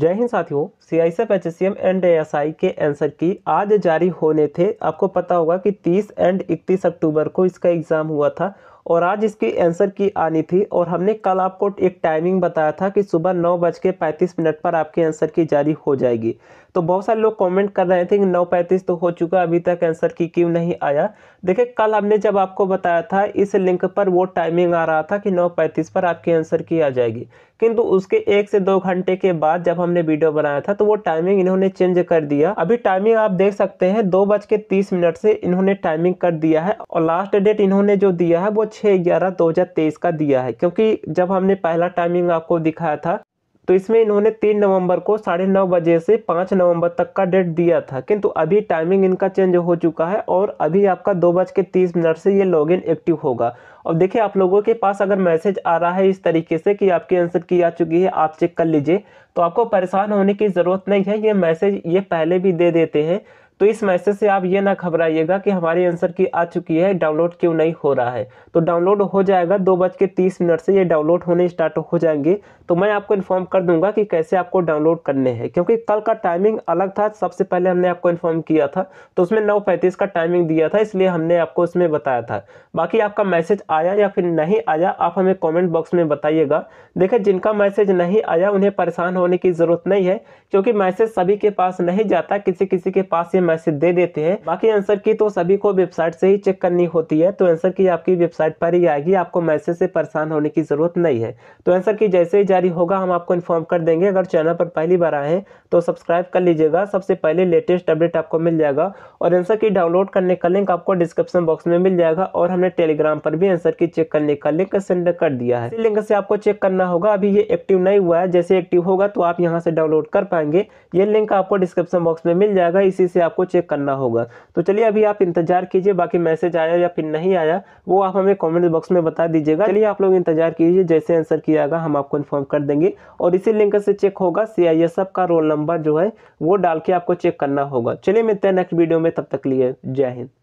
जय हिंद साथियों C I F H C M and S I के आंसर की आज जारी होने थे आपको पता होगा कि 30 एंड 31 अक्टूबर को इसका एग्ज़ाम हुआ था और आज इसकी आंसर की आनी थी और हमने कल आपको एक टाइमिंग बताया था कि सुबह नौ बज के पैंतीस मिनट पर आपकी आंसर की जारी हो जाएगी तो बहुत सारे लोग कमेंट कर रहे थे कि नौ पैंतीस तो हो चुका अभी तक आंसर की क्यों नहीं आया देखिए कल हमने जब आपको बताया था इस लिंक पर वो टाइमिंग आ रहा था कि नौ पैंतीस पर आपकी आंसर की आ जाएगी किंतु उसके एक से दो घंटे के बाद जब हमने वीडियो बनाया था तो वो टाइमिंग इन्होंने चेंज कर दिया अभी टाइमिंग आप देख सकते हैं दो बज के तीस मिनट से इन्होंने टाइमिंग कर दिया है और लास्ट डेट इन्होंने जो दिया है वो छः ग्यारह दो हज़ार तेईस का दिया है क्योंकि जब हमने पहला टाइमिंग आपको दिखाया था तो इसमें इन्होंने तीन नवंबर को साढ़े नौ बजे से पाँच नवंबर तक का डेट दिया था किंतु अभी टाइमिंग इनका चेंज हो चुका है और अभी आपका दो बज के तीस मिनट से ये लॉगिन एक्टिव होगा और देखिए आप लोगों के पास अगर मैसेज आ रहा है इस तरीके से कि आपकी आंसर की आ चुकी है आप चेक कर लीजिए तो आपको परेशान होने की ज़रूरत नहीं है ये मैसेज ये पहले भी दे देते हैं तो इस मैसेज से आप ये ना घबराइएगा कि हमारी आंसर की आ चुकी है डाउनलोड क्यों नहीं हो रहा है तो डाउनलोड हो जाएगा दो बज के तीस मिनट से ये डाउनलोड होने स्टार्ट हो जाएंगे तो मैं आपको इन्फॉर्म कर दूंगा कि कैसे आपको डाउनलोड करने हैं क्योंकि कल का टाइमिंग अलग था सबसे पहले हमने आपको इन्फॉर्म किया था तो उसमें नौ पैंतीस का टाइमिंग दिया था इसलिए हमने आपको उसमें बताया था बाकी आपका मैसेज आया या फिर नहीं आया आप हमें कॉमेंट बॉक्स में बताइएगा देखिए जिनका मैसेज नहीं आया उन्हें परेशान होने की ज़रूरत नहीं है क्योंकि मैसेज सभी के पास नहीं जाता किसी किसी के पास ये मैसेज दे देते हैं बाकी आंसर की तो सभी को वेबसाइट से ही चेक करनी होती है तो आंसर की आपकी वेबसाइट पर ही आएगी आपको मैसेज से परेशान होने की ज़रूरत नहीं है तो आंसर की जैसे ही जारी होगा हम आपको इन्फॉर्म कर देंगे अगर चैनल पर पहली बार आए तो सब्सक्राइब कर लीजिएगा सबसे पहले लेटेस्ट अपडेट आपको मिल जाएगा और आंसर की डाउनलोड करने का लिंक आपको डिस्क्रिप्शन बॉक्स में मिल जाएगा और हमने टेलीग्राम पर भी आंसर की चेक करने का लिंक सेंड कर दिया है लिंक से आपको चेक करना होगा अभी ये एक्टिव नहीं हुआ है जैसे एक्टिव होगा तो आप यहाँ से डाउनलोड कर पाएंगे ये लिंक आपको डिस्क्रिप्शन बॉक्स में मिल जाएगा इसी से आप आपको चेक करना होगा तो चलिए अभी आप इंतजार कीजिए बाकी मैसेज आया या फिर नहीं आया वो आप हमें कॉमेंट बॉक्स में बता दीजिएगा चलिए आप लोग इंतजार कीजिए जैसे आंसर किया जाएगा हम आपको इन्फॉर्म कर देंगे और इसी लिंक से चेक होगा सी का रोल नंबर जो है वो डाल के आपको चेक करना होगा चलिए मिलते हैं नेक्स्ट वीडियो में तब तक लिए जय हिंद